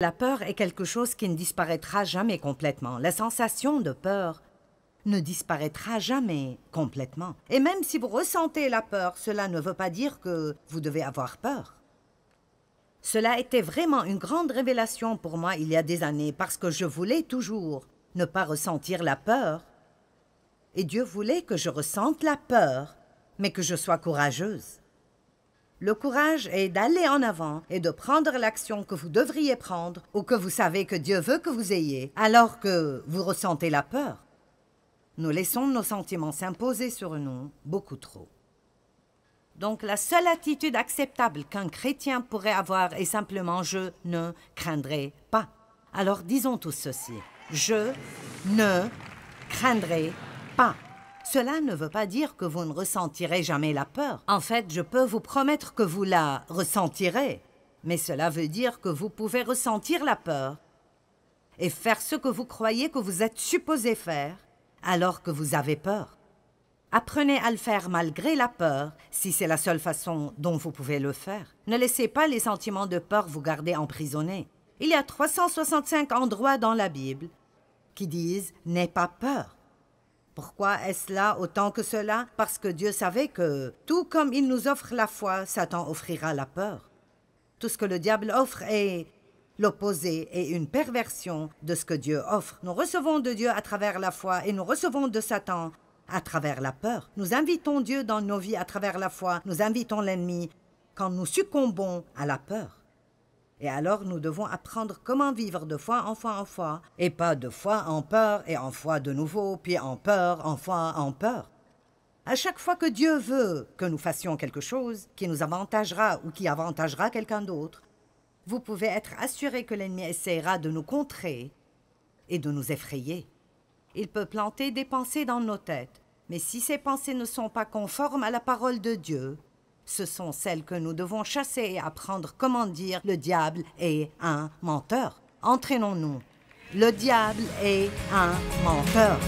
La peur est quelque chose qui ne disparaîtra jamais complètement. La sensation de peur ne disparaîtra jamais complètement. Et même si vous ressentez la peur, cela ne veut pas dire que vous devez avoir peur. Cela était vraiment une grande révélation pour moi il y a des années parce que je voulais toujours ne pas ressentir la peur. Et Dieu voulait que je ressente la peur, mais que je sois courageuse. Le courage est d'aller en avant et de prendre l'action que vous devriez prendre ou que vous savez que Dieu veut que vous ayez, alors que vous ressentez la peur. Nous laissons nos sentiments s'imposer sur nous beaucoup trop. Donc la seule attitude acceptable qu'un chrétien pourrait avoir est simplement je ne craindrai pas. Alors disons tout ceci. Je ne craindrai pas. Cela ne veut pas dire que vous ne ressentirez jamais la peur. En fait, je peux vous promettre que vous la ressentirez. Mais cela veut dire que vous pouvez ressentir la peur et faire ce que vous croyez que vous êtes supposé faire alors que vous avez peur. Apprenez à le faire malgré la peur, si c'est la seule façon dont vous pouvez le faire. Ne laissez pas les sentiments de peur vous garder emprisonné. Il y a 365 endroits dans la Bible qui disent N'aie pas peur. Pourquoi est-ce là autant que cela Parce que Dieu savait que, tout comme il nous offre la foi, Satan offrira la peur. Tout ce que le diable offre est l'opposé et une perversion de ce que Dieu offre. Nous recevons de Dieu à travers la foi et nous recevons de Satan à travers la peur. Nous invitons Dieu dans nos vies à travers la foi, nous invitons l'ennemi quand nous succombons à la peur. Et alors nous devons apprendre comment vivre de foi en foi en foi, et pas de foi en peur et en foi de nouveau, puis en peur, en foi, en peur. À chaque fois que Dieu veut que nous fassions quelque chose qui nous avantagera ou qui avantagera quelqu'un d'autre, vous pouvez être assuré que l'ennemi essaiera de nous contrer et de nous effrayer. Il peut planter des pensées dans nos têtes, mais si ces pensées ne sont pas conformes à la parole de Dieu, ce sont celles que nous devons chasser et apprendre comment dire le diable est un menteur. Entraînons-nous. Le diable est un menteur.